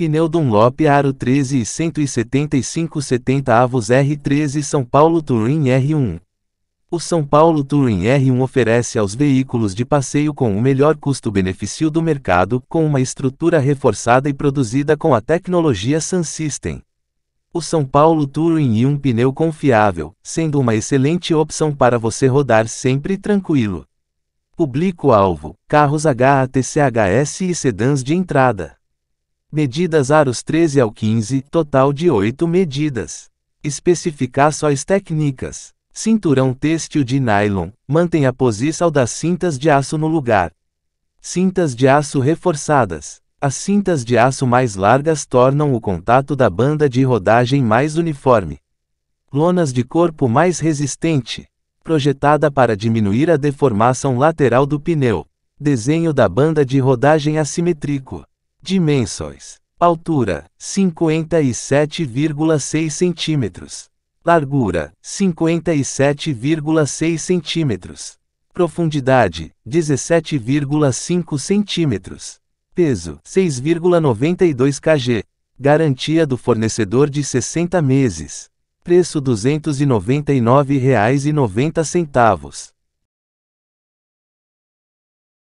Pneu Dunlop Aro 13 e 175 70 avos R13 São Paulo Touring R1. O São Paulo Touring R1 oferece aos veículos de passeio com o melhor custo-benefício do mercado, com uma estrutura reforçada e produzida com a tecnologia Sun System. O São Paulo Touring e um pneu confiável, sendo uma excelente opção para você rodar sempre tranquilo. Público-alvo: carros HATCHS e sedãs de entrada. Medidas aros 13 ao 15, total de 8 medidas. Especificar só as técnicas. Cinturão têxtil de nylon, mantém a posição das cintas de aço no lugar. Cintas de aço reforçadas. As cintas de aço mais largas tornam o contato da banda de rodagem mais uniforme. Lonas de corpo mais resistente. Projetada para diminuir a deformação lateral do pneu. Desenho da banda de rodagem assimétrico. Dimensões: altura 57,6 centímetros, largura 57,6 centímetros, profundidade 17,5 centímetros, peso 6,92 kg, garantia do fornecedor de 60 meses, preço R$ 299,90.